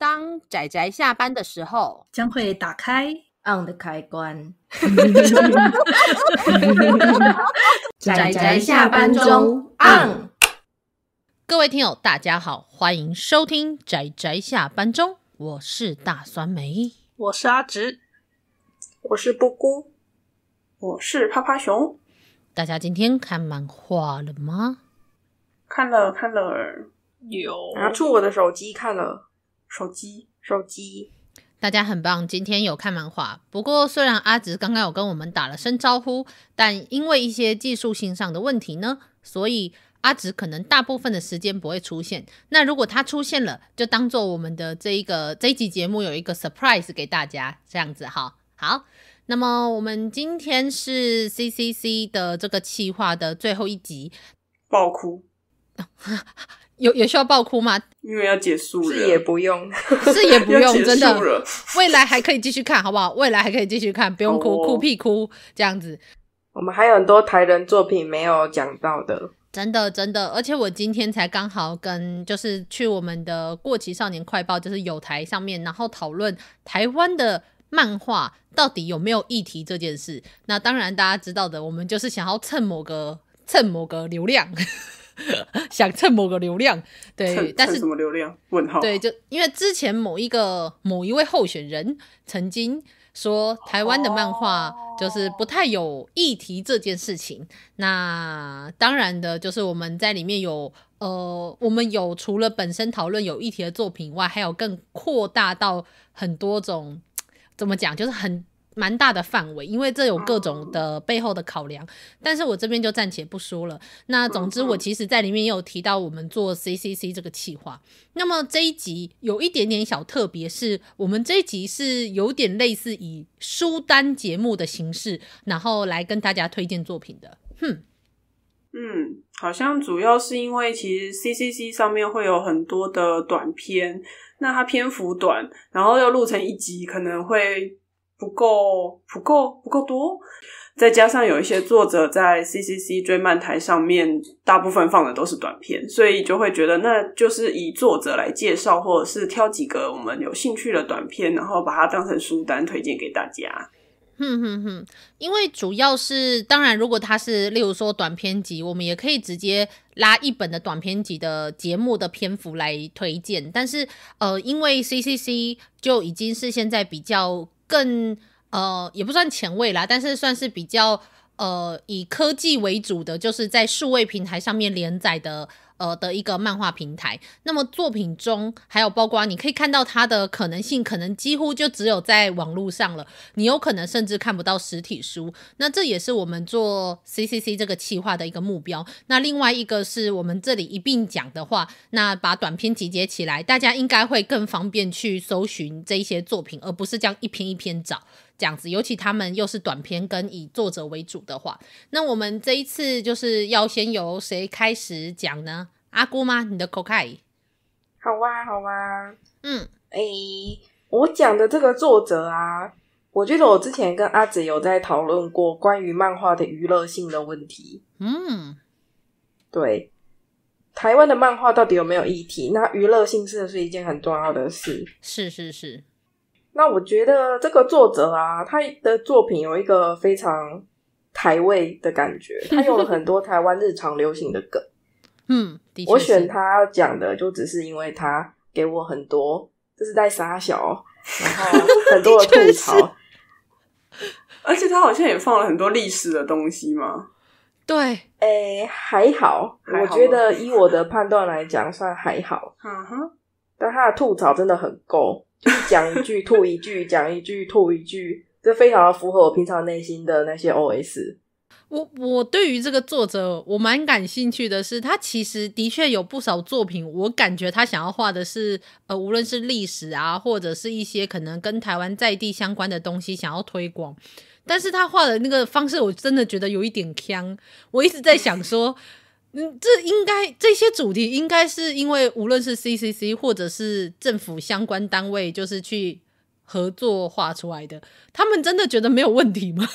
当仔仔下班的时候，将会打开 on 的开关。仔仔下班中 on。各位听友，大家好，欢迎收听《仔仔下班中》，我是大酸梅，我是阿直，我是波姑，我是趴趴熊。大家今天看漫画了吗？看了看了，有。拿出我的手机看了。手机，手机，大家很棒。今天有看漫画，不过虽然阿直刚刚有跟我们打了声招呼，但因为一些技术性上的问题呢，所以阿直可能大部分的时间不会出现。那如果他出现了，就当做我们的这一个这集节目有一个 surprise 给大家，这样子哈。好，那么我们今天是 CCC 的这个企划的最后一集，爆哭。有也需要爆哭吗？因为要结束了，是也不用，是也不用，真的，未来还可以继续看，好不好？未来还可以继续看，不用哭，哭屁哭这样子。我们还有很多台人作品没有讲到的，真的真的，而且我今天才刚好跟就是去我们的过期少年快报，就是有台上面，然后讨论台湾的漫画到底有没有议题这件事。那当然大家知道的，我们就是想要蹭某个蹭某个流量。想蹭某个流量，对，但是什么流量？问号对，就因为之前某一个某一位候选人曾经说台湾的漫画就是不太有议题这件事情，那当然的就是我们在里面有呃，我们有除了本身讨论有议题的作品外，还有更扩大到很多种，怎么讲，就是很。蛮大的范围，因为这有各种的背后的考量，但是我这边就暂且不说了。那总之，我其实在里面也有提到我们做 C C C 这个企划。那么这一集有一点点小特别，是我们这一集是有点类似以书单节目的形式，然后来跟大家推荐作品的。哼，嗯，好像主要是因为其实 C C C 上面会有很多的短片，那它篇幅短，然后要录成一集可能会。不够，不够，不够多。再加上有一些作者在 CCC 追漫台上面，大部分放的都是短片，所以就会觉得那就是以作者来介绍，或者是挑几个我们有兴趣的短片，然后把它当成书单推荐给大家。哼哼哼，因为主要是，当然，如果他是例如说短篇集，我们也可以直接拉一本的短篇集的节目的篇幅来推荐。但是，呃，因为 CCC 就已经是现在比较。更呃也不算前卫啦，但是算是比较呃以科技为主的，就是在数位平台上面连载的。呃的一个漫画平台，那么作品中还有包括你可以看到它的可能性，可能几乎就只有在网络上了，你有可能甚至看不到实体书。那这也是我们做 CCC 这个企划的一个目标。那另外一个是我们这里一并讲的话，那把短片集结起来，大家应该会更方便去搜寻这一些作品，而不是这样一篇一篇找。这样子，尤其他们又是短篇跟以作者为主的话，那我们这一次就是要先由谁开始讲呢？阿姑吗？你的口开？好啊，好啊。嗯，哎，我讲的这个作者啊，我觉得我之前跟阿紫有在讨论过关于漫画的娱乐性的问题。嗯，对，台湾的漫画到底有没有议题？那娱乐性是不是一件很重要的事？是是是。那我觉得这个作者啊，他的作品有一个非常台味的感觉，他用了很多台湾日常流行的梗。嗯，我选他讲的，就只是因为他给我很多，这是在撒小，然后很多的 吐槽。而且他好像也放了很多历史的东西嘛。对，诶，还好，我觉得以我的判断来讲，算还好。嗯哼，但他的吐槽真的很够。就是讲一句吐一句，讲一句吐一句，这非常的符合我平常内心的那些 O S。我我对于这个作者，我蛮感兴趣的是，他其实的确有不少作品，我感觉他想要画的是，呃，无论是历史啊，或者是一些可能跟台湾在地相关的东西，想要推广。但是他画的那个方式，我真的觉得有一点呛。我一直在想说。嗯，这应该这些主题应该是因为无论是 CCC 或者是政府相关单位，就是去合作画出来的。他们真的觉得没有问题吗？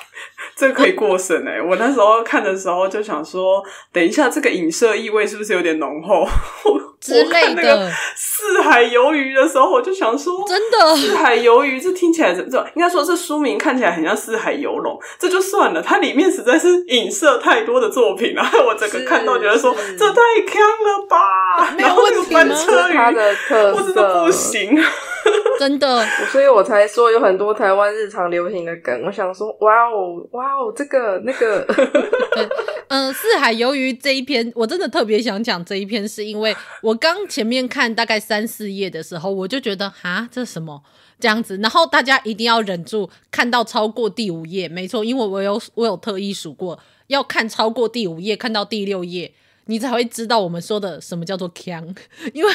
这可以过审哎！我那时候看的时候就想说，等一下这个影射意味是不是有点浓厚？我看那个《四海游鱼》的时候，我就想说，真的《四海游鱼》这听起来这应该说这书名看起来很像《四海游龙》，这就算了，它里面实在是影射太多的作品了。我整个看到觉得说这太坑了吧，然后那个翻车鱼我真的不行。真的，所以我才说有很多台湾日常流行的梗。我想说，哇哦，哇哦，这个那个。嗯，四海，由于这一篇，我真的特别想讲这一篇，是因为我刚前面看大概三四页的时候，我就觉得啊，这是什么这样子？然后大家一定要忍住，看到超过第五页，没错，因为我有我有特意数过，要看超过第五页，看到第六页。你才会知道我们说的什么叫做强，因为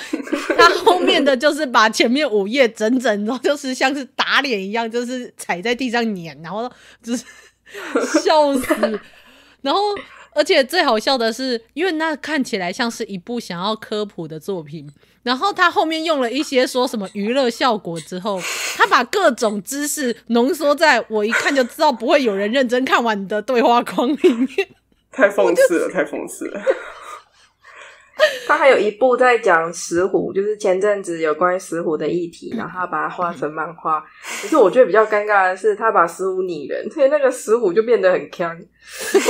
他后面的就是把前面五页整整的，就是像是打脸一样，就是踩在地上碾，然后就是笑死。然后，而且最好笑的是，因为那看起来像是一部想要科普的作品，然后他后面用了一些说什么娱乐效果之后，他把各种知识浓缩在我一看就知道不会有人认真看完的对话框里面，太讽刺了，太讽刺了。他还有一部在讲石虎，就是前阵子有关于石虎的议题，然后把它画成漫画。可是我觉得比较尴尬的是，他把石虎拟人，所以那个石虎就变得很坑。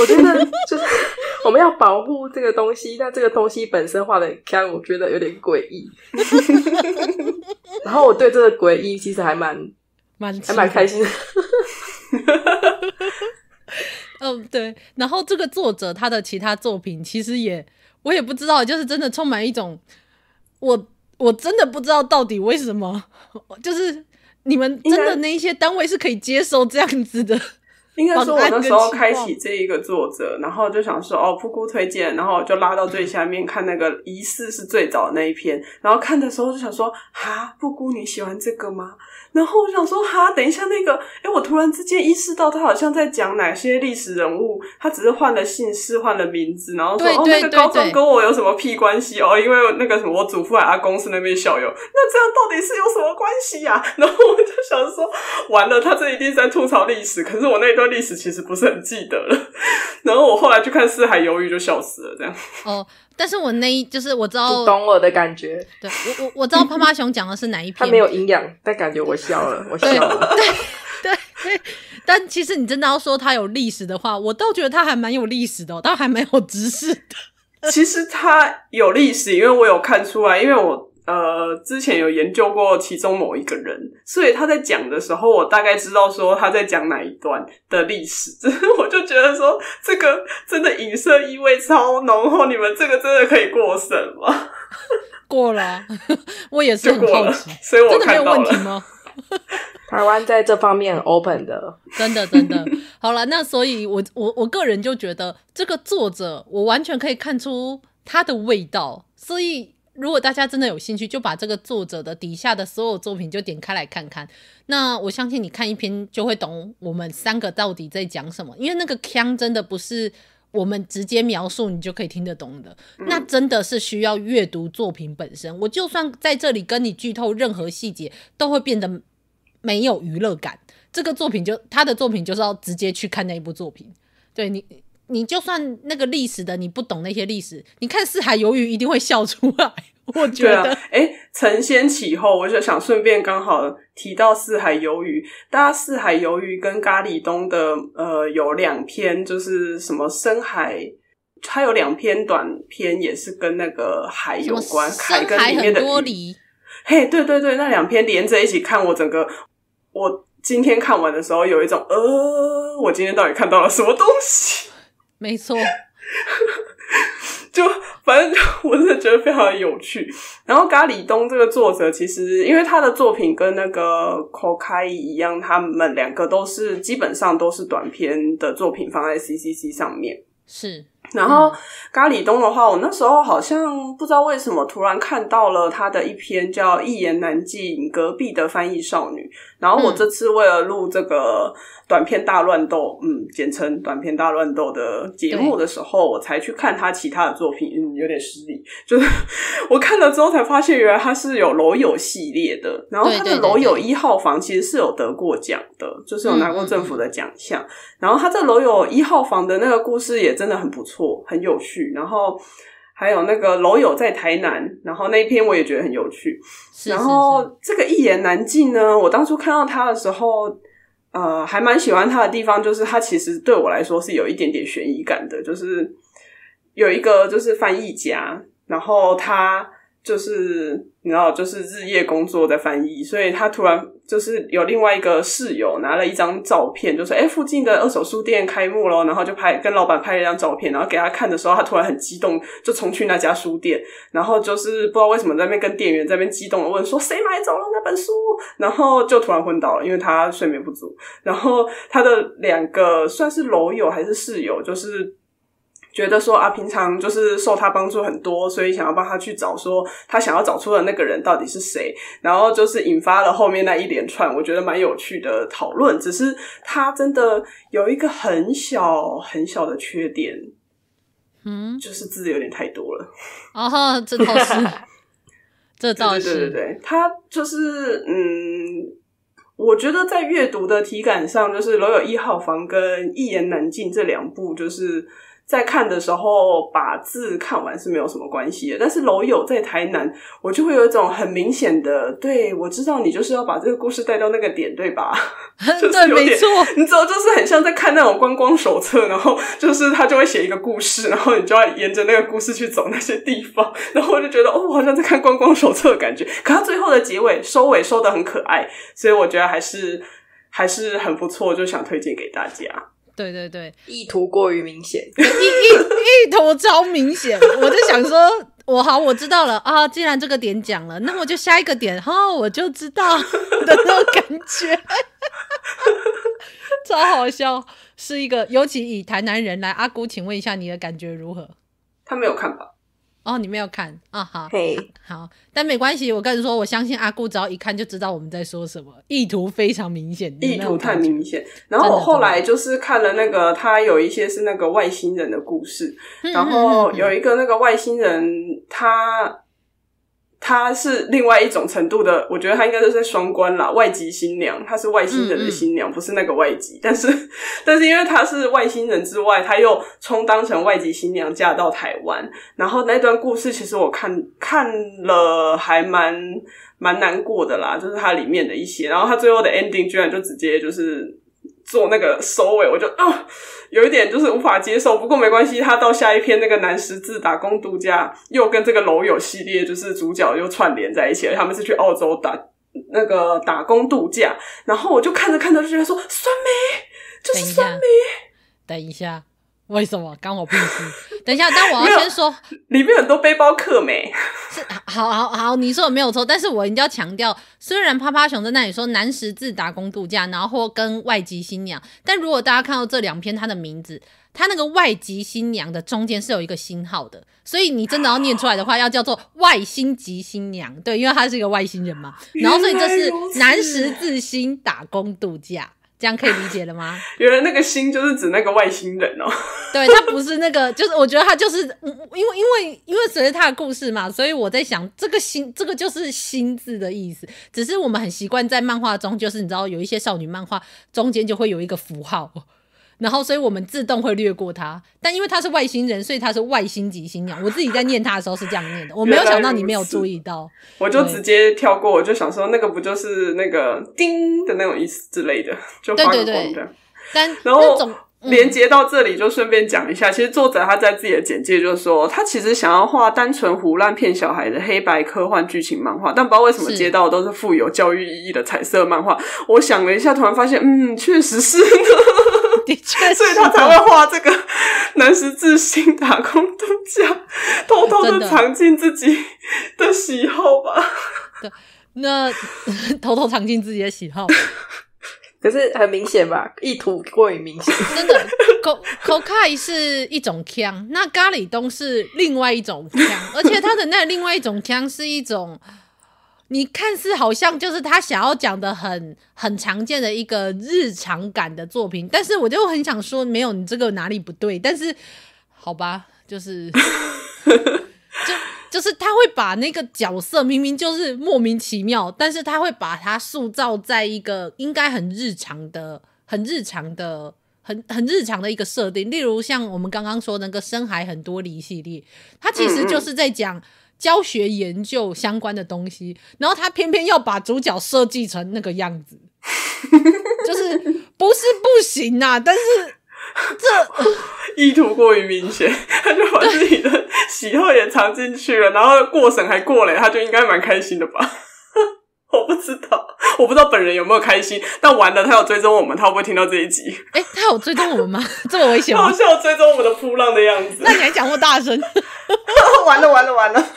我觉得就是 我们要保护这个东西，但这个东西本身画的坑，我觉得有点诡异。然后我对这个诡异其实还蛮蛮还蛮开心。嗯，对。然后这个作者他的其他作品其实也。我也不知道，就是真的充满一种，我我真的不知道到底为什么，就是你们真的那一些单位是可以接受这样子的。应该说，我那时候开启这一个作者，然后就想说，哦，布谷推荐，然后就拉到最下面看那个疑似是最早的那一篇，然后看的时候就想说，啊，布谷你喜欢这个吗？然后我想说哈，等一下那个，诶我突然之间意识到他好像在讲哪些历史人物，他只是换了姓氏换了名字，然后说哦，个高中跟我有什么屁关系哦？因为那个什么，我祖父啊，阿公司那边校友，那这样到底是有什么关系呀？然后我就想说，完了，他这一定在吐槽历史，可是我那一段历史其实不是很记得了。然后我后来去看《四海游鱼》，就笑死了，这样 哦。但是我那一就是我知道，懂我的感觉。对我我我知道胖胖熊讲的是哪一篇，他没有营养，但感觉我笑了，我笑了，对对。但其实你真的要说他有历史的话，我倒觉得他还蛮有历史的，倒还蛮有知识的。其实他有历史，因为我有看出来，因为我。呃，之前有研究过其中某一个人，所以他在讲的时候，我大概知道说他在讲哪一段的历史。我就觉得说，这个真的影射意味超浓厚，你们这个真的可以过审吗？过了，我也很好奇，所以真的没有问题吗？台湾在这方面 open 的，真的真的。好了，那所以，我我我个人就觉得，这个作者，我完全可以看出他的味道，所以。如果大家真的有兴趣，就把这个作者的底下的所有作品就点开来看看。那我相信你看一篇就会懂我们三个到底在讲什么，因为那个腔真的不是我们直接描述你就可以听得懂的，那真的是需要阅读作品本身。我就算在这里跟你剧透任何细节，都会变得没有娱乐感。这个作品就他的作品就是要直接去看那一部作品，对你。你就算那个历史的，你不懂那些历史，你看《四海鱿鱼》一定会笑出来。我觉得，哎，承先启后，我就想顺便刚好提到《四海鱿鱼》。大家《四海鱿鱼》跟《咖喱东》的，呃，有两篇就是什么深海，它有两篇短篇也是跟那个海有关。海跟里面的鱼，嘿，对对对，那两篇连着一起看，我整个我今天看完的时候，有一种，呃，我今天到底看到了什么东西？没错，就反正我真的觉得非常有趣。然后咖喱东这个作者，其实因为他的作品跟那个 c o k a i 一样，他们两个都是基本上都是短篇的作品，放在 C C C 上面是。然后咖喱东的话，我那时候好像不知道为什么突然看到了他的一篇叫《一言难尽》隔壁的翻译少女。然后我这次为了录这个短片大乱斗，嗯，简称短片大乱斗的节目的时候，我才去看他其他的作品，嗯，有点失礼。就是 我看了之后才发现，原来他是有楼友系列的。然后他的楼友一号房其实是有得过奖的，就是有拿过政府的奖项。然后他这楼友一号房的那个故事也真的很不错，很有趣。然后。还有那个楼友在台南，然后那一篇我也觉得很有趣。然后这个一言难尽呢，我当初看到他的时候，呃，还蛮喜欢他的地方，就是他其实对我来说是有一点点悬疑感的，就是有一个就是翻译家，然后他。就是你知道，就是日夜工作在翻译，所以他突然就是有另外一个室友拿了一张照片，就说：“哎，附近的二手书店开幕了。”然后就拍跟老板拍了一张照片，然后给他看的时候，他突然很激动，就冲去那家书店，然后就是不知道为什么在那边跟店员在那边激动的问说：“谁买走了那本书？”然后就突然昏倒了，因为他睡眠不足。然后他的两个算是楼友还是室友，就是。觉得说啊，平常就是受他帮助很多，所以想要帮他去找说他想要找出的那个人到底是谁，然后就是引发了后面那一连串，我觉得蛮有趣的讨论。只是他真的有一个很小很小的缺点，嗯，就是字有点太多了。哦，这倒是，这倒是，对对对，他就是嗯，我觉得在阅读的体感上，就是《楼友一号房》跟《一言难尽》这两部，就是。在看的时候把字看完是没有什么关系的，但是楼友在台南，我就会有一种很明显的，对我知道你就是要把这个故事带到那个点，对吧？对，没错，你知道，就是很像在看那种观光手册，然后就是他就会写一个故事，然后你就要沿着那个故事去走那些地方，然后我就觉得哦，好像在看观光手册的感觉，可他最后的结尾收尾收的很可爱，所以我觉得还是还是很不错，就想推荐给大家。对对对，意图过于明显，意意意图超明显。我就想说，我好，我知道了啊，既然这个点讲了，那么就下一个点哈，我就知道的那种感觉，超好笑，是一个尤其以台南人来，阿古，请问一下你的感觉如何？他没有看吧？哦，你没有看啊？好，好，但没关系。我跟你说，我相信阿顾，只要一看就知道我们在说什么，意图非常明显。意图太明显。然后我后来就是看了那个，他有一些是那个外星人的故事，然后有一个那个外星人他。她是另外一种程度的，我觉得她应该是是双关啦，外籍新娘，她是外星人的新娘，不是那个外籍。但是，但是因为她是外星人之外，她又充当成外籍新娘嫁到台湾。然后那段故事其实我看看了还蛮蛮难过的啦，就是它里面的一些。然后她最后的 ending 居然就直接就是。做那个收尾，我就啊，有一点就是无法接受。不过没关系，他到下一篇那个男十字打工度假，又跟这个楼友系列就是主角又串联在一起了。他们是去澳洲打那个打工度假，然后我就看着看着就觉得说酸梅，就是酸梅。等一下，为什么？刚我不嘴。等一下，但我要先说，里面很多背包客没。好好好，你说的没有错，但是我一定要强调，虽然趴趴熊在那里说南十字打工度假，然后或跟外籍新娘，但如果大家看到这两篇他的名字，他那个外籍新娘的中间是有一个星号的，所以你真的要念出来的话，要叫做外星级新娘，对，因为他是一个外星人嘛，然后所以这是南十字星打工度假。这样可以理解了吗？原来那个心就是指那个外星人哦。对，他不是那个，就是我觉得他就是因为因为因为随着他的故事嘛，所以我在想这个心这个就是心字的意思，只是我们很习惯在漫画中，就是你知道有一些少女漫画中间就会有一个符号。然后，所以我们自动会略过他。但因为他是外星人，所以他是外星级新娘。我自己在念他的时候是这样念的。我没有想到你没有注意到，我就直接跳过。我就想说，那个不就是那个叮的那种意思之类的，就对对。但然后连接到这里，就顺便讲一下，其实作者他在自己的简介就说，他其实想要画单纯胡乱骗小孩的黑白科幻剧情漫画，但不知道为什么接到都是富有教育意义的彩色漫画。我想了一下，突然发现，嗯，确实是。的 所以他才会画这个南 十字星打工度假，偷偷的藏进自己的喜好吧。对，那 偷偷藏进自己的喜好，可是很明显吧，意图过于明显。真的，c o c a 是一种腔，那咖喱东是另外一种腔，而且它的那另外一种腔是一种。你看似好像就是他想要讲的很很常见的一个日常感的作品，但是我就很想说，没有你这个哪里不对？但是，好吧，就是，就就是他会把那个角色明明就是莫名其妙，但是他会把它塑造在一个应该很日常的、很日常的、很很日常的一个设定，例如像我们刚刚说那个深海很多里系列，他其实就是在讲。教学研究相关的东西，然后他偏偏要把主角设计成那个样子，就是不是不行啊？但是这意图过于明显，他就把自己的喜好也藏进去了，然后过审还过嘞，他就应该蛮开心的吧。我不知道，我不知道本人有没有开心，但完了，他有追踪我们，他会不会听到这一集？哎，他有追踪我吗？这么危险！他好像有追踪我们的扑浪的样子。那你还讲过大声？完了完了完了！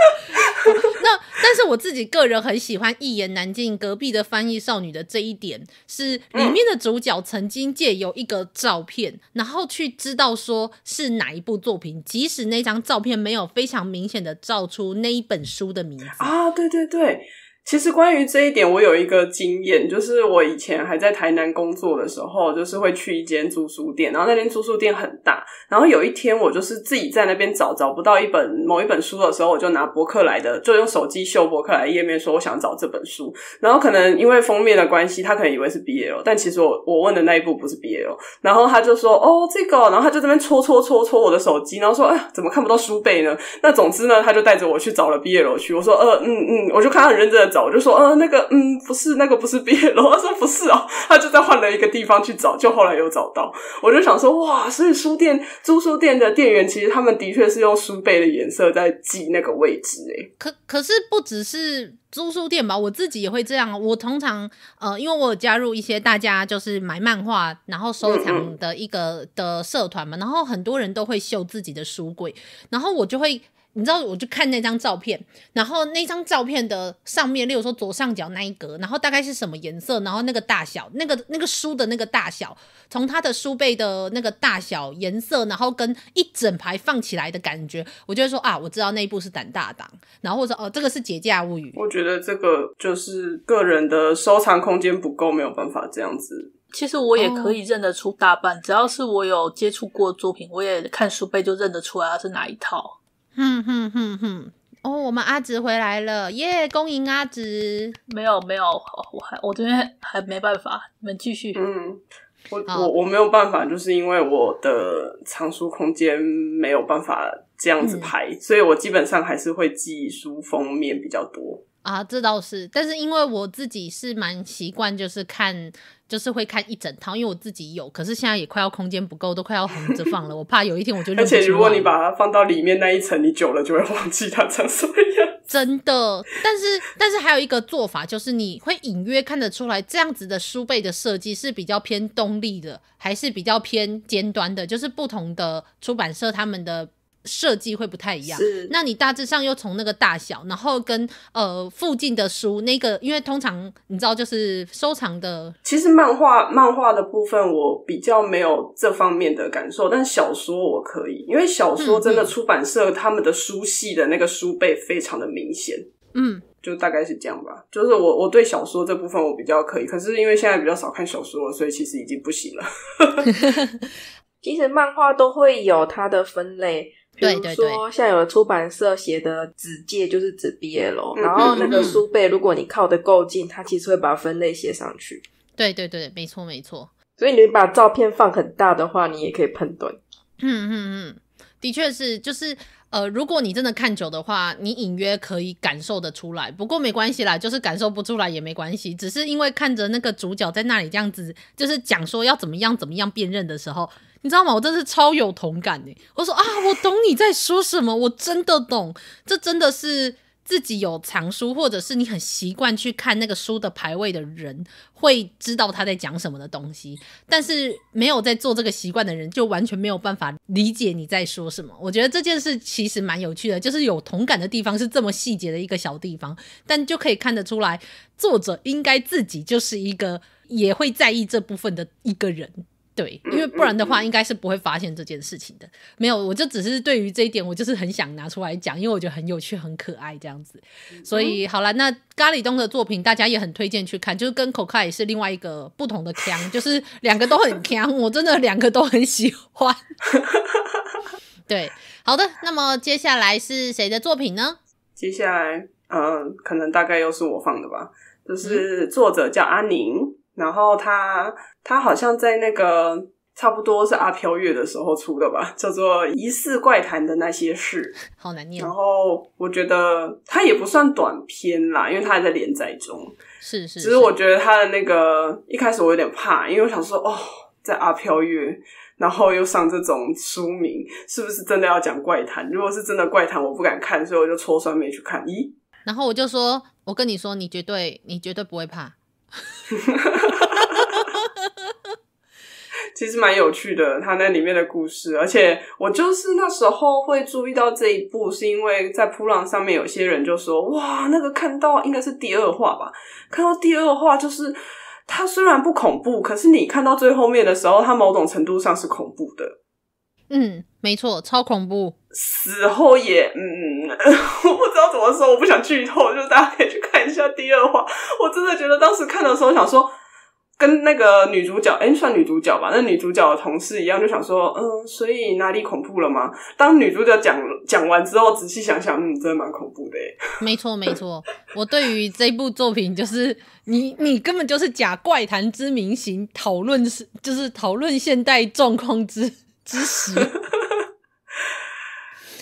那但是我自己个人很喜欢《一言难尽》隔壁的翻译少女的这一点，是里面的主角曾经借由一个照片，然后去知道说是哪一部作品，即使那张照片没有非常明显的照出那一本书的名字啊！对对对。其实关于这一点，我有一个经验，就是我以前还在台南工作的时候，就是会去一间租书店，然后那间租书店很大。然后有一天，我就是自己在那边找找不到一本某一本书的时候，我就拿博客来的，就用手机秀博客来页面说我想找这本书。然后可能因为封面的关系，他可能以为是 B L，但其实我我问的那一部不是 B L。然后他就说哦这个，然后他就这边戳戳戳戳我的手机，然后说呀怎么看不到书背呢？那总之呢，他就带着我去找了 B L 去。我说呃嗯嗯，我就看他很认真。的我就说，呃，那个，嗯，不是那个，不是毕业楼。他说不是哦，他就在换了一个地方去找，就后来又找到。我就想说，哇，所以书店租书店的店员其实他们的确是用书背的颜色在记那个位置诶。可可是不只是租书店吧，我自己也会这样。我通常，呃，因为我有加入一些大家就是买漫画然后收藏的一个的社团嘛，然后很多人都会秀自己的书柜，然后我就会。你知道，我就看那张照片，然后那张照片的上面，例如说左上角那一格，然后大概是什么颜色，然后那个大小，那个那个书的那个大小，从它的书背的那个大小、颜色，然后跟一整排放起来的感觉，我就会说啊，我知道那部是《胆大党》，然后我说哦，这个是《节假物语》。我觉得这个就是个人的收藏空间不够，没有办法这样子。其实我也可以认得出大半，只要是我有接触过作品，我也看书背就认得出来它是哪一套。哼哼哼哼，哦，我们阿紫回来了，耶！恭迎阿紫。没有没有，我还我这边还没办法，你们继续。嗯，我我我没有办法，就是因为我的藏书空间没有办法这样子排，所以我基本上还是会寄书封面比较多。啊，这倒是，但是因为我自己是蛮习惯，就是看，就是会看一整套，因为我自己有，可是现在也快要空间不够，都快要横着放了，我怕有一天我就。而且，如果你把它放到里面那一层，你久了就会忘记它长什么样。真的，但是但是还有一个做法，就是你会隐约看得出来，这样子的书背的设计是比较偏动力的，还是比较偏尖端的，就是不同的出版社他们的。设计会不太一样。那你大致上又从那个大小，然后跟呃附近的书那个，因为通常你知道就是收藏的。其实漫画漫画的部分，我比较没有这方面的感受，但小说我可以，因为小说真的出版社他们的书系的那个书背非常的明显。嗯，就大概是这样吧。就是我我对小说这部分我比较可以，可是因为现在比较少看小说，了，所以其实已经不行了。其实漫画都会有它的分类。对对对，像有的出版社写的纸介就是纸毕业然后那个书背，如果你靠得够近，它其实会把分类写上去。对对对，没错没错。所以你把照片放很大的话，你也可以判断。嗯嗯嗯，的确是，就是呃，如果你真的看久的话，你隐约可以感受得出来。不过没关系啦，就是感受不出来也没关系，只是因为看着那个主角在那里这样子，就是讲说要怎么样怎么样辨认的时候。你知道吗？我真是超有同感的。我说啊，我懂你在说什么，我真的懂。这真的是自己有藏书，或者是你很习惯去看那个书的排位的人会知道他在讲什么的东西。但是没有在做这个习惯的人，就完全没有办法理解你在说什么。我觉得这件事其实蛮有趣的，就是有同感的地方是这么细节的一个小地方，但就可以看得出来，作者应该自己就是一个也会在意这部分的一个人。对，因为不然的话，应该是不会发现这件事情的。没有，我就只是对于这一点，我就是很想拿出来讲，因为我觉得很有趣、很可爱这样子。所以好了，那咖喱东的作品大家也很推荐去看，就是跟口卡也是另外一个不同的腔，就是两个都很腔，我真的两个都很喜欢。对，好的，那么接下来是谁的作品呢？接下来，嗯，可能大概又是我放的吧，就是作者叫阿宁。然后他他好像在那个差不多是阿飘月的时候出的吧，叫做《疑似怪谈的那些事》，好难念。然后我觉得它也不算短篇啦，因为它还在连载中。是是。其实我觉得他的那个一开始我有点怕，因为我想说哦，在阿飘月，然后又上这种书名，是不是真的要讲怪谈？如果是真的怪谈，我不敢看，所以我就戳酸面去看。咦，然后我就说，我跟你说，你绝对你绝对不会怕。其实蛮有趣的，他那里面的故事，而且我就是那时候会注意到这一部，是因为在扑浪上面有些人就说：“哇，那个看到应该是第二话吧？看到第二话就是，它虽然不恐怖，可是你看到最后面的时候，他某种程度上是恐怖的。”嗯，没错，超恐怖，死后也……嗯嗯，我不知道怎么说，我不想剧透，就是大家可以去看。一下第二话，我真的觉得当时看的时候想说，跟那个女主角，哎，算女主角吧，那女主角的同事一样，就想说，嗯，所以哪里恐怖了吗？当女主角讲讲完之后，仔细想想，嗯，真的蛮恐怖的。没错，没错，我对于这部作品就是，你你根本就是假怪谈之明星讨论是，就是讨论现代状况之 之时，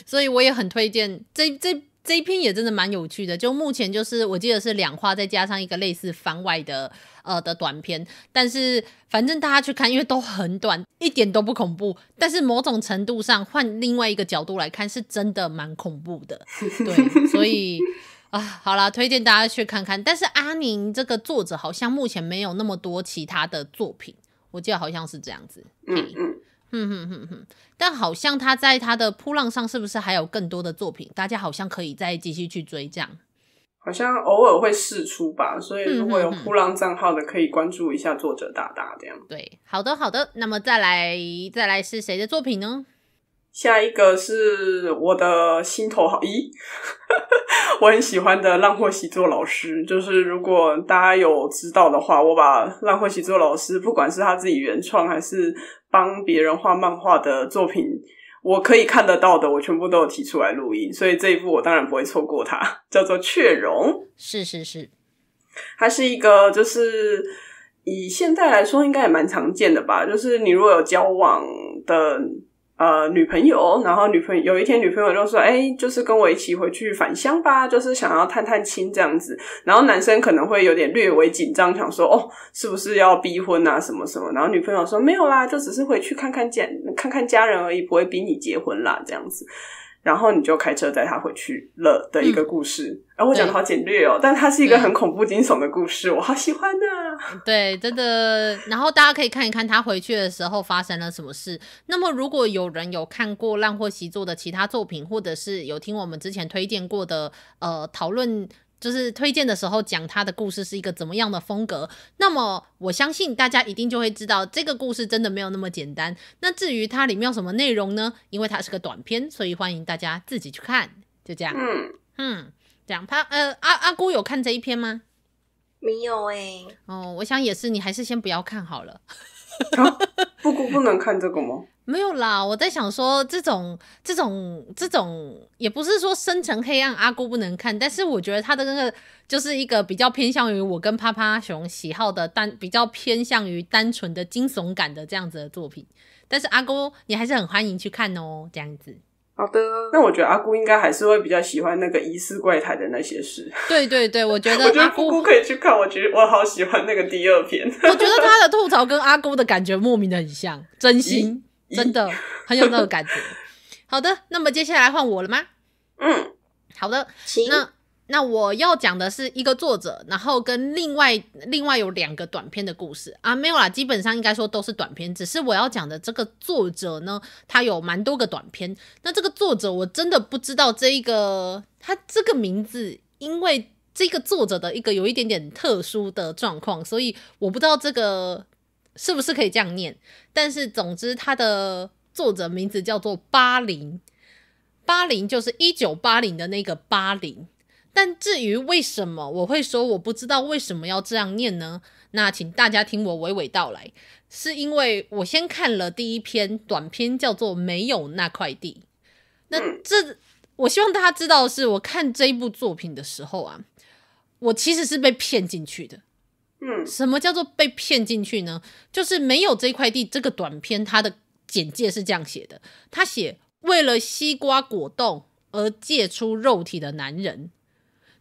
所以我也很推荐这这。这一篇也真的蛮有趣的，就目前就是我记得是两话再加上一个类似番外的呃的短片，但是反正大家去看，因为都很短，一点都不恐怖。但是某种程度上换另外一个角度来看，是真的蛮恐怖的，对，所以啊，好啦，推荐大家去看看。但是阿宁这个作者好像目前没有那么多其他的作品，我记得好像是这样子，嗯嗯。哼哼哼哼，但好像他在他的扑浪上是不是还有更多的作品？大家好像可以再继续去追这样，好像偶尔会试出吧。所以如果有扑浪账号的，可以关注一下作者大大这样。对，好的好的，那么再来再来是谁的作品呢？下一个是我的心头好，咦，我很喜欢的浪货喜作老师，就是如果大家有知道的话，我把浪货喜作老师，不管是他自己原创还是帮别人画漫画的作品，我可以看得到的，我全部都有提出来录音，所以这一部我当然不会错过。它叫做《雀荣》，是是是，它是一个就是以现在来说应该也蛮常见的吧，就是你如果有交往的。呃，女朋友，然后女朋友有一天，女朋友就说：“哎，就是跟我一起回去返乡吧，就是想要探探亲这样子。”然后男生可能会有点略微紧张，想说：“哦，是不是要逼婚啊？什么什么？”然后女朋友说：“没有啦，就只是回去看看家，看看家人而已，不会逼你结婚啦，这样子。”然后你就开车载他回去了的一个故事，哎，我讲的好简略哦，但它是一个很恐怖惊悚的故事，我好喜欢呐，对，真的。然后大家可以看一看他回去的时候发生了什么事。那么，如果有人有看过烂货习作的其他作品，或者是有听我们之前推荐过的，呃，讨论。就是推荐的时候讲他的故事是一个怎么样的风格，那么我相信大家一定就会知道这个故事真的没有那么简单。那至于它里面有什么内容呢？因为它是个短片，所以欢迎大家自己去看。就这样，嗯嗯，这样。他呃，阿阿姑有看这一篇吗？没有哎。哦，我想也是，你还是先不要看好了。不姑不能看这个吗？没有啦，我在想说这种这种这种，也不是说深沉黑暗阿姑不能看，但是我觉得他的那个就是一个比较偏向于我跟啪啪熊喜好的单，比较偏向于单纯的惊悚感的这样子的作品。但是阿姑你还是很欢迎去看哦，这样子。好的，那我觉得阿姑应该还是会比较喜欢那个疑似怪胎的那些事。对对对，我觉得阿姑可以去看，我觉得我好喜欢那个第二篇。我觉得他的吐槽跟阿姑的感觉莫名的很像，真心。真的很有那个感觉。好的，那么接下来换我了吗？嗯，好的。那那我要讲的是一个作者，然后跟另外另外有两个短片的故事啊，没有啦，基本上应该说都是短片，只是我要讲的这个作者呢，他有蛮多个短片。那这个作者我真的不知道这一个他这个名字，因为这个作者的一个有一点点特殊的状况，所以我不知道这个。是不是可以这样念？但是总之，它的作者名字叫做巴林，巴林就是一九八零的那个巴林。但至于为什么我会说我不知道为什么要这样念呢？那请大家听我娓娓道来。是因为我先看了第一篇短篇，叫做《没有那块地》。那这，我希望大家知道，是我看这一部作品的时候啊，我其实是被骗进去的。嗯，什么叫做被骗进去呢？就是没有这块地。这个短片它的简介是这样写的：他写为了西瓜果冻而借出肉体的男人。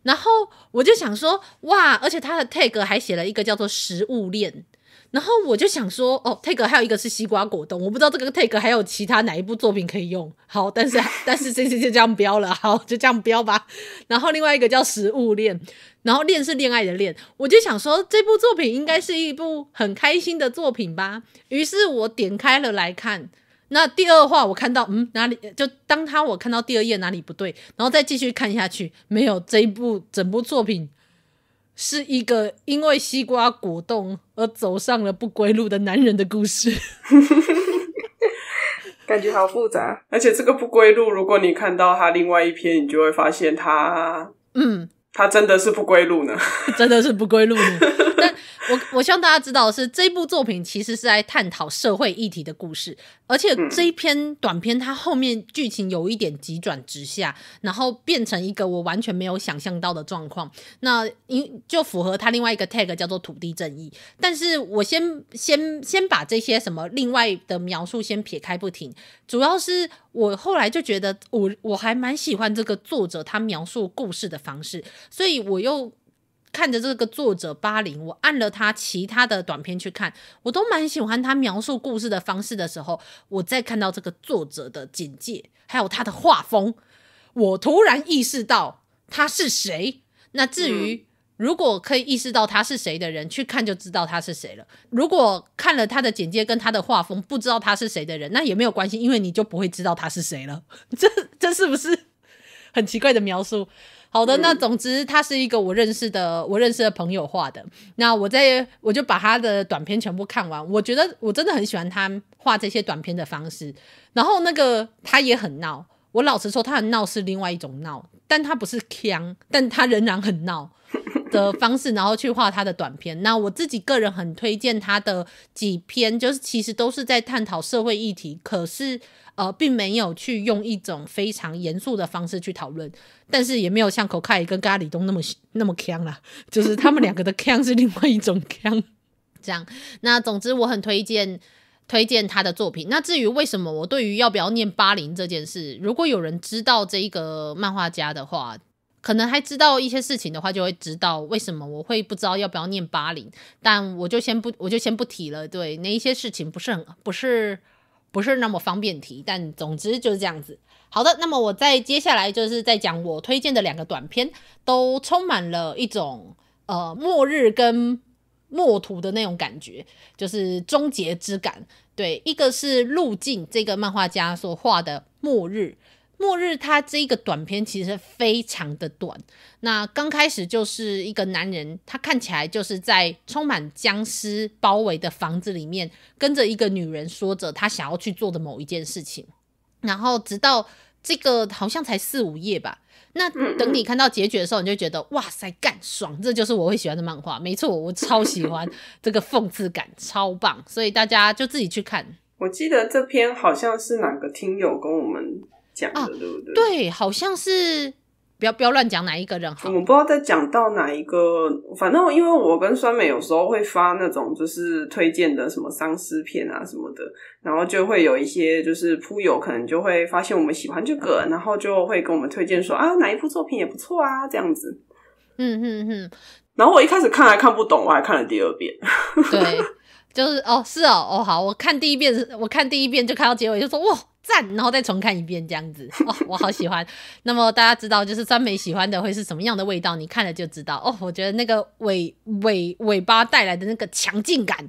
然后我就想说，哇！而且他的 tag 还写了一个叫做食物链。然后我就想说，哦 t a g e 还有一个是西瓜果冻，我不知道这个 t a g e 还有其他哪一部作品可以用。好，但是 但是这次就这样标了，好就这样标吧。然后另外一个叫食物链，然后链是恋爱的恋。我就想说这部作品应该是一部很开心的作品吧。于是我点开了来看，那第二话我看到，嗯，哪里就当他我看到第二页哪里不对，然后再继续看下去，没有这一部整部作品。是一个因为西瓜果冻而走上了不归路的男人的故事，感觉好复杂。而且这个不归路，如果你看到他另外一篇，你就会发现他，嗯，他真的是不归路呢，真的是不归路呢。我我希望大家知道是这部作品其实是在探讨社会议题的故事，而且这一篇短片它后面剧情有一点急转直下，然后变成一个我完全没有想象到的状况。那因就符合它另外一个 tag 叫做土地正义。但是我先先先把这些什么另外的描述先撇开不停，主要是我后来就觉得我我还蛮喜欢这个作者他描述故事的方式，所以我又。看着这个作者巴林，我按了他其他的短片去看，我都蛮喜欢他描述故事的方式的时候，我再看到这个作者的简介，还有他的画风，我突然意识到他是谁。那至于如果可以意识到他是谁的人去看就知道他是谁了。如果看了他的简介跟他的画风不知道他是谁的人，那也没有关系，因为你就不会知道他是谁了。这这是不是很奇怪的描述？好的，那总之他是一个我认识的我认识的朋友画的。那我在我就把他的短片全部看完，我觉得我真的很喜欢他画这些短片的方式。然后那个他也很闹，我老实说，他很闹是另外一种闹，但他不是腔，但他仍然很闹。的方式，然后去画他的短片。那我自己个人很推荐他的几篇，就是其实都是在探讨社会议题，可是呃，并没有去用一种非常严肃的方式去讨论，但是也没有像口盖跟咖喱东那么那么 g 啦，就是他们两个的 g 是另外一种 g 这样。那总之，我很推荐推荐他的作品。那至于为什么我对于要不要念巴林这件事，如果有人知道这一个漫画家的话。可能还知道一些事情的话，就会知道为什么我会不知道要不要念八零，但我就先不，我就先不提了。对，那一些事情不是很，不是，不是那么方便提。但总之就是这样子。好的，那么我再接下来就是在讲我推荐的两个短片，都充满了一种呃末日跟末途的那种感觉，就是终结之感。对，一个是路径这个漫画家所画的末日。末日，他这一个短片其实非常的短。那刚开始就是一个男人，他看起来就是在充满僵尸包围的房子里面，跟着一个女人说着他想要去做的某一件事情。然后直到这个好像才四五页吧。那等你看到结局的时候，你就觉得哇塞，干爽，这就是我会喜欢的漫画。没错，我超喜欢 这个讽刺感，超棒。所以大家就自己去看。我记得这篇好像是哪个听友跟我们。讲的对不对？对，好像是，不要不要乱讲哪一个人。我们不知道在讲到哪一个，反正因为我跟酸美有时候会发那种就是推荐的什么丧尸片啊什么的，然后就会有一些就是铺友可能就会发现我们喜欢这个，然后就会跟我们推荐说啊哪一部作品也不错啊这样子。嗯嗯嗯。然后我一开始看还看不懂，我还看了第二遍。对，就是哦是哦哦好，我看第一遍，我看第一遍就看到结尾就说哇。赞，然后再重看一遍这样子哦，我好喜欢。那么大家知道就是三美喜欢的会是什么样的味道？你看了就知道哦。我觉得那个尾尾尾巴带来的那个强劲感。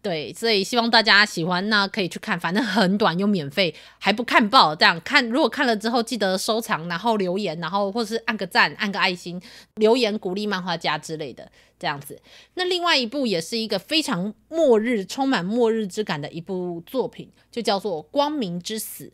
对，所以希望大家喜欢，那可以去看，反正很短又免费，还不看报这样看。如果看了之后，记得收藏，然后留言，然后或是按个赞，按个爱心，留言鼓励漫画家之类的这样子。那另外一部也是一个非常末日、充满末日之感的一部作品，就叫做《光明之死》。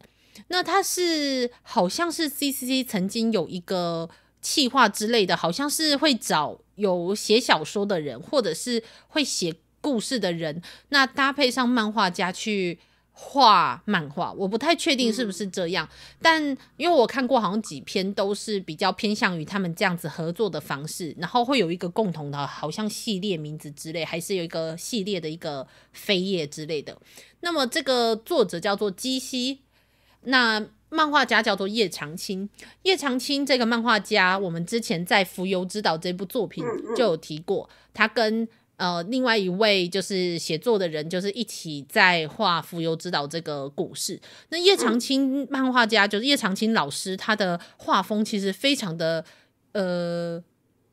那它是好像是 C C C 曾经有一个企划之类的，好像是会找有写小说的人，或者是会写。故事的人，那搭配上漫画家去画漫画，我不太确定是不是这样。但因为我看过好像几篇都是比较偏向于他们这样子合作的方式，然后会有一个共同的好像系列名字之类，还是有一个系列的一个扉页之类的。那么这个作者叫做基西，那漫画家叫做叶长青。叶长青这个漫画家，我们之前在《浮游之岛》这部作品就有提过，他跟。呃，另外一位就是写作的人，就是一起在画《浮游之岛》这个故事。那叶长青漫画家，就是叶长青老师，他的画风其实非常的呃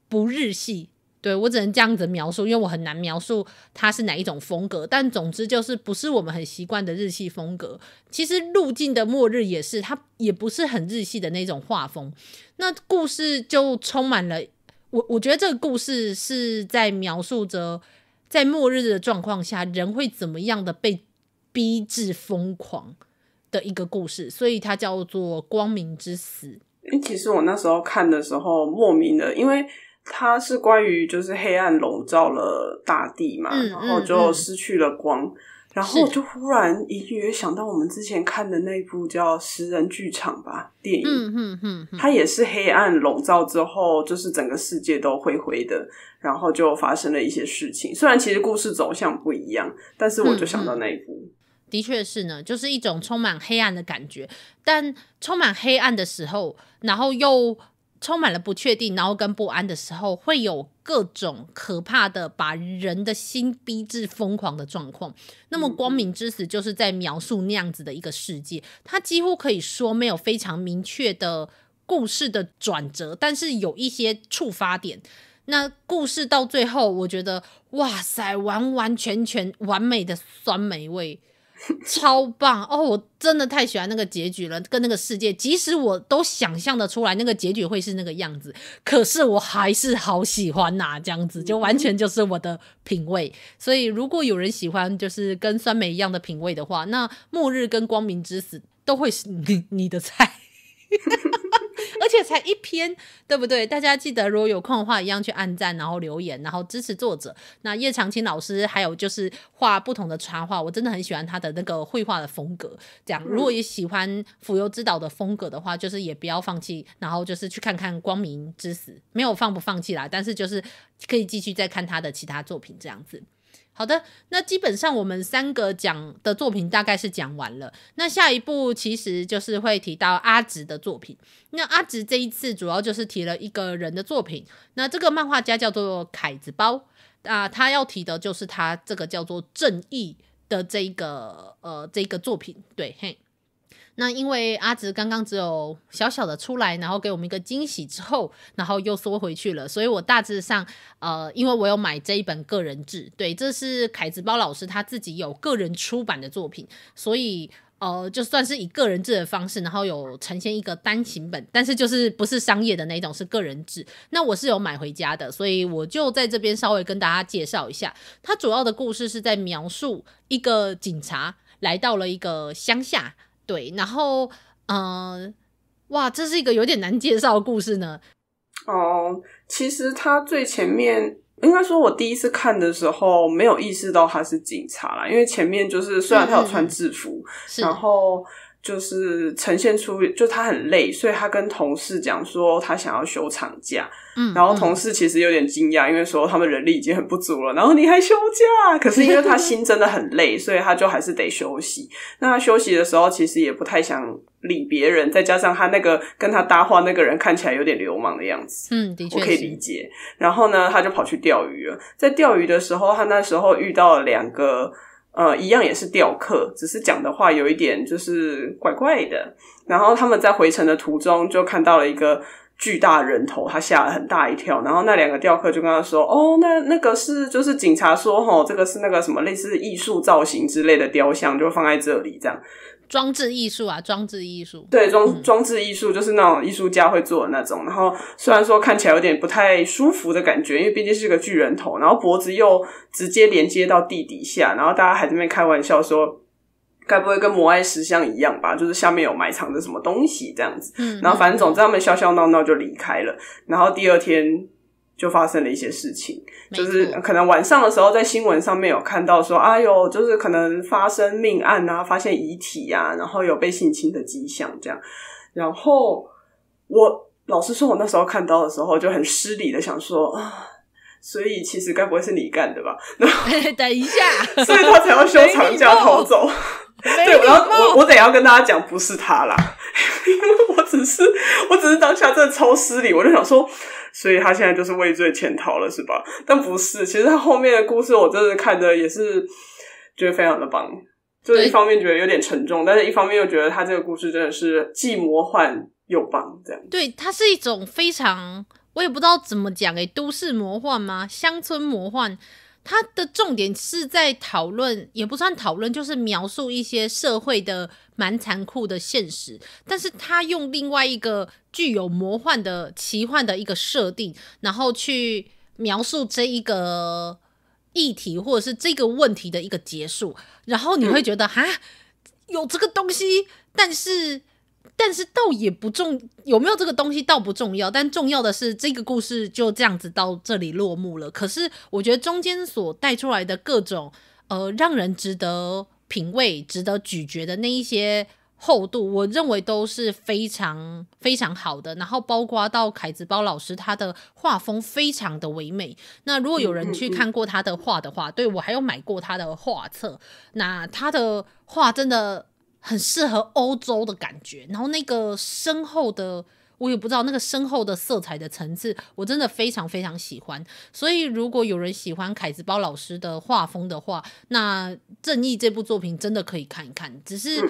不日系。对我只能这样子描述，因为我很难描述他是哪一种风格。但总之就是不是我们很习惯的日系风格。其实《路径的末日》也是，它也不是很日系的那种画风。那故事就充满了。我我觉得这个故事是在描述着，在末日的状况下，人会怎么样的被逼至疯狂的一个故事，所以它叫做《光明之死》。其实我那时候看的时候，莫名的，因为它是关于就是黑暗笼罩了大地嘛，然后就失去了光。然后我就忽然隐约想到我们之前看的那一部叫《食人剧场》吧，电影，嗯嗯嗯，它也是黑暗笼罩之后，就是整个世界都灰灰的，然后就发生了一些事情。虽然其实故事走向不一样，但是我就想到那一部，的确是呢，就是一种充满黑暗的感觉。但充满黑暗的时候，然后又。充满了不确定，然后跟不安的时候，会有各种可怕的把人的心逼至疯狂的状况。那么，光明之死》就是在描述那样子的一个世界。它几乎可以说没有非常明确的故事的转折，但是有一些触发点。那故事到最后，我觉得，哇塞，完完全全完美的酸梅味。超棒哦！我真的太喜欢那个结局了，跟那个世界，即使我都想象的出来那个结局会是那个样子，可是我还是好喜欢呐！这样子就完全就是我的品味。所以，如果有人喜欢就是跟酸梅一样的品味的话，那《末日》跟《光明之死》都会是你你的菜。而且才一篇，对不对？大家记得如果有空的话，一样去按赞，然后留言，然后支持作者。那叶长青老师还有就是画不同的插画，我真的很喜欢他的那个绘画的风格。这样，如果也喜欢浮游之岛的风格的话，就是也不要放弃，然后就是去看看《光明之死》，没有放不放弃啦。但是就是可以继续再看他的其他作品这样子。好的，那基本上我们三个讲的作品大概是讲完了。那下一步其实就是会提到阿直的作品。那阿直这一次主要就是提了一个人的作品。那这个漫画家叫做凯子包啊，他要提的就是他这个叫做正义的这个呃这个作品。对，嘿。那因为阿直刚刚只有小小的出来，然后给我们一个惊喜之后，然后又缩回去了，所以我大致上，呃，因为我有买这一本个人志，对，这是凯子包老师他自己有个人出版的作品，所以呃，就算是以个人志的方式，然后有呈现一个单行本，但是就是不是商业的那种，是个人志。那我是有买回家的，所以我就在这边稍微跟大家介绍一下，它主要的故事是在描述一个警察来到了一个乡下。对，然后，嗯，哇，这是一个有点难介绍故事呢。哦，其实他最前面，应该说，我第一次看的时候没有意识到他是警察啦，因为前面就是虽然他有穿制服，然后。就是呈现出，就他很累，所以他跟同事讲说他想要休长假。嗯，然后同事其实有点惊讶，因为说他们人力已经很不足了，然后你还休假。可是因为他心真的很累，所以他就还是得休息。那他休息的时候，其实也不太想理别人，再加上他那个跟他搭话那个人看起来有点流氓的样子。嗯，的确可以理解。然后呢，他就跑去钓鱼了。在钓鱼的时候，他那时候遇到了两个。呃，一样也是雕刻，只是讲的话有一点就是怪怪的。然后他们在回程的途中就看到了一个巨大人头，他吓了很大一跳。然后那两个雕刻就跟他说：“哦，那那个是就是警察说，哦，这个是那个什么类似艺术造型之类的雕像，就放在这里这样。”装置艺术啊，装置艺术，对，装装置艺术就是那种艺术家会做的那种。然后虽然说看起来有点不太舒服的感觉，因为毕竟是个巨人头，然后脖子又直接连接到地底下。然后大家还那边开玩笑说，该不会跟摩爱石像一样吧？就是下面有埋藏着什么东西这样子。嗯，然后反正总之他们笑笑闹闹就离开了。然后第二天。就发生了一些事情，就是可能晚上的时候在新闻上面有看到说，哎呦，就是可能发生命案啊，发现遗体啊，然后有被性侵的迹象这样。然后我老实说，我那时候看到的时候就很失礼的想说。所以其实该不会是你干的吧？等一下，所以他才要修长假逃走。对，然后我我得要跟大家讲，不是他啦，因为我只是我只是当下真的超失礼，我就想说，所以他现在就是畏罪潜逃了，是吧？但不是，其实他后面的故事，我真的看的也是觉得非常的棒。就是一方面觉得有点沉重，但是一方面又觉得他这个故事真的是既魔幻又棒，这样。对，它是一种非常。我也不知道怎么讲诶，都市魔幻吗？乡村魔幻？它的重点是在讨论，也不算讨论，就是描述一些社会的蛮残酷的现实。但是它用另外一个具有魔幻的奇幻的一个设定，然后去描述这一个议题或者是这个问题的一个结束。然后你会觉得哈，有这个东西，但是。但是倒也不重，有没有这个东西倒不重要。但重要的是，这个故事就这样子到这里落幕了。可是我觉得中间所带出来的各种呃，让人值得品味、值得咀嚼的那一些厚度，我认为都是非常非常好的。然后包括到凯子包老师，他的画风非常的唯美。那如果有人去看过他的画的话，对我还有买过他的画册，那他的画真的。很适合欧洲的感觉，然后那个深厚的，我也不知道那个深厚的色彩的层次，我真的非常非常喜欢。所以，如果有人喜欢凯子包老师的画风的话，那《正义》这部作品真的可以看一看。只是，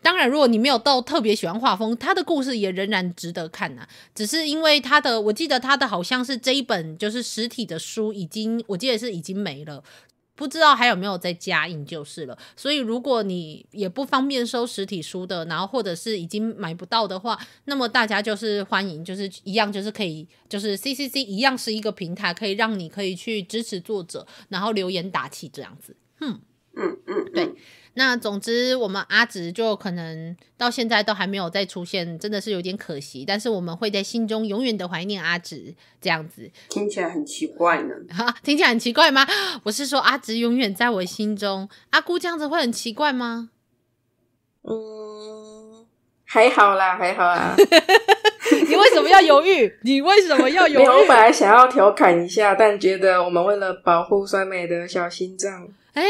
当然，如果你没有到特别喜欢画风，他的故事也仍然值得看呐。只是因为他的，我记得他的好像是这一本就是实体的书已经，我记得是已经没了。不知道还有没有在加印就是了，所以如果你也不方便收实体书的，然后或者是已经买不到的话，那么大家就是欢迎，就是一样，就是可以，就是 C C C 一样是一个平台，可以让你可以去支持作者，然后留言打气这样子，嗯嗯嗯，对。那总之，我们阿直就可能到现在都还没有再出现，真的是有点可惜。但是我们会在心中永远的怀念阿直，这样子，听起来很奇怪呢。哈，听起来很奇怪吗？我是说阿直永远在我心中，阿姑这样子会很奇怪吗？嗯，还好啦，还好啊。你为什么要犹豫？你为什么要犹豫？我本来想要调侃一下，但觉得我们为了保护酸美的小心脏，哎。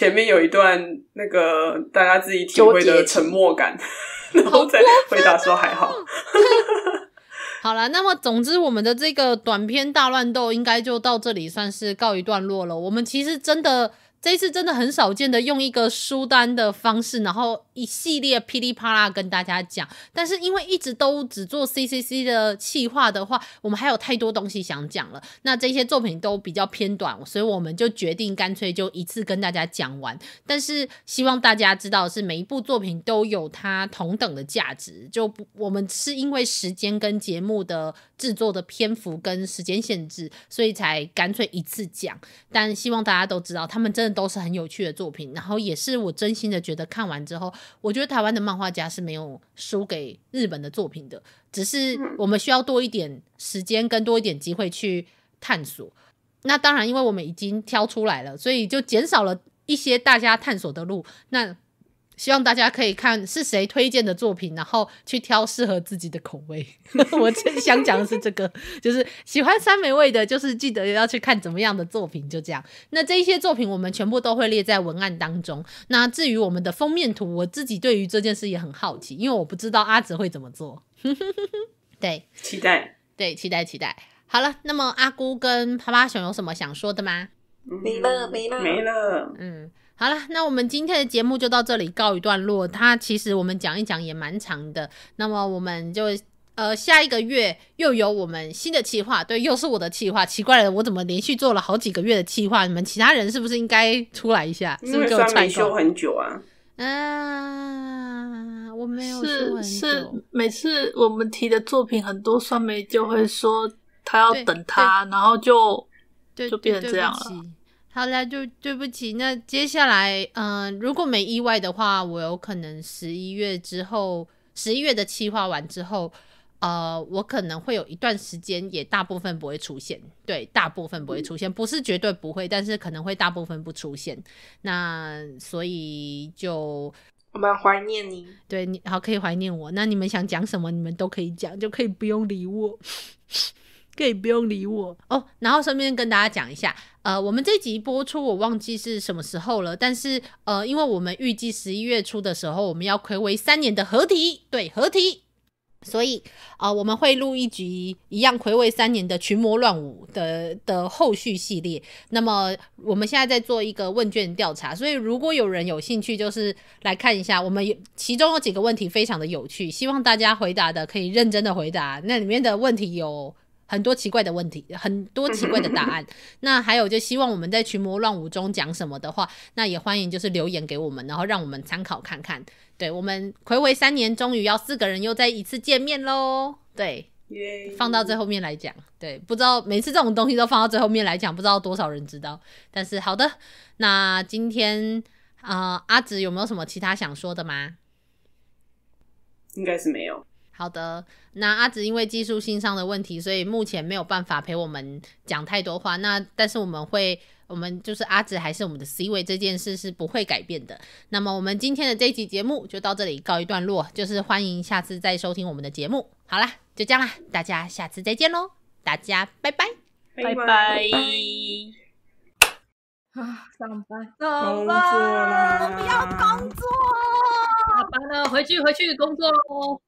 前面有一段那个大家自己体会的沉默感，然后再回答说还好。好了，那么总之我们的这个短片大乱斗应该就到这里算是告一段落了。我们其实真的这次真的很少见的用一个书单的方式，然后。一系列噼里啪啦跟大家讲，但是因为一直都只做 C C C 的企划的话，我们还有太多东西想讲了。那这些作品都比较偏短，所以我们就决定干脆就一次跟大家讲完。但是希望大家知道，是每一部作品都有它同等的价值。就我们是因为时间跟节目的制作的篇幅跟时间限制，所以才干脆一次讲。但希望大家都知道，他们真的都是很有趣的作品。然后也是我真心的觉得看完之后。我觉得台湾的漫画家是没有输给日本的作品的，只是我们需要多一点时间，跟多一点机会去探索。那当然，因为我们已经挑出来了，所以就减少了一些大家探索的路。那。希望大家可以看是谁推荐的作品，然后去挑适合自己的口味。我最想讲的是这个，就是喜欢三美味的，就是记得要去看怎么样的作品。就这样，那这一些作品我们全部都会列在文案当中。那至于我们的封面图，我自己对于这件事也很好奇，因为我不知道阿哲会怎么做。对，期待，对，期待，期待。好了，那么阿姑跟趴趴熊有什么想说的吗？没了，没了，没了。嗯。好了，那我们今天的节目就到这里告一段落。它其实我们讲一讲也蛮长的。那么我们就呃下一个月又有我们新的企划，对，又是我的企划。奇怪了，我怎么连续做了好几个月的企划？你们其他人是不是应该出来一下？是不是就梅修很久啊，啊，我没有是是每次我们提的作品很多，酸梅就会说他要等他，然后就就变成这样了。好啦，就对不起。那接下来，嗯，如果没意外的话，我有可能十一月之后，十一月的企划完之后，呃，我可能会有一段时间，也大部分不会出现。对，大部分不会出现，不是绝对不会，但是可能会大部分不出现。那所以就我们怀念你，对你好可以怀念我。那你们想讲什么，你们都可以讲，就可以不用理我，可以不用理我哦。然后顺便跟大家讲一下。呃，我们这集播出我忘记是什么时候了，但是呃，因为我们预计十一月初的时候我们要暌违三年的合体，对合体，所以啊我们会录一集一样暌违三年的群魔乱舞的的后续系列。那么我们现在在做一个问卷调查，所以如果有人有兴趣，就是来看一下，我们其中有几个问题非常的有趣，希望大家回答的可以认真的回答。那里面的问题有。很多奇怪的问题，很多奇怪的答案。那还有，就希望我们在群魔乱舞中讲什么的话，那也欢迎就是留言给我们，然后让我们参考看看。对我们暌违三年，终于要四个人又再一次见面喽。对，放到最后面来讲。对，不知道每次这种东西都放到最后面来讲，不知道多少人知道。但是好的，那今天啊，阿紫有没有什么其他想说的吗？应该是没有。好的，那阿紫因为技术性上的问题，所以目前没有办法陪我们讲太多话。那但是我们会，我们就是阿紫还是我们的 C 位，这件事是不会改变的。那么我们今天的这集节目就到这里告一段落，就是欢迎下次再收听我们的节目。好啦，就这样啦，大家下次再见喽，大家拜拜，拜拜。啊，上班，上班，们要工作，下班了，回去回去工作喽。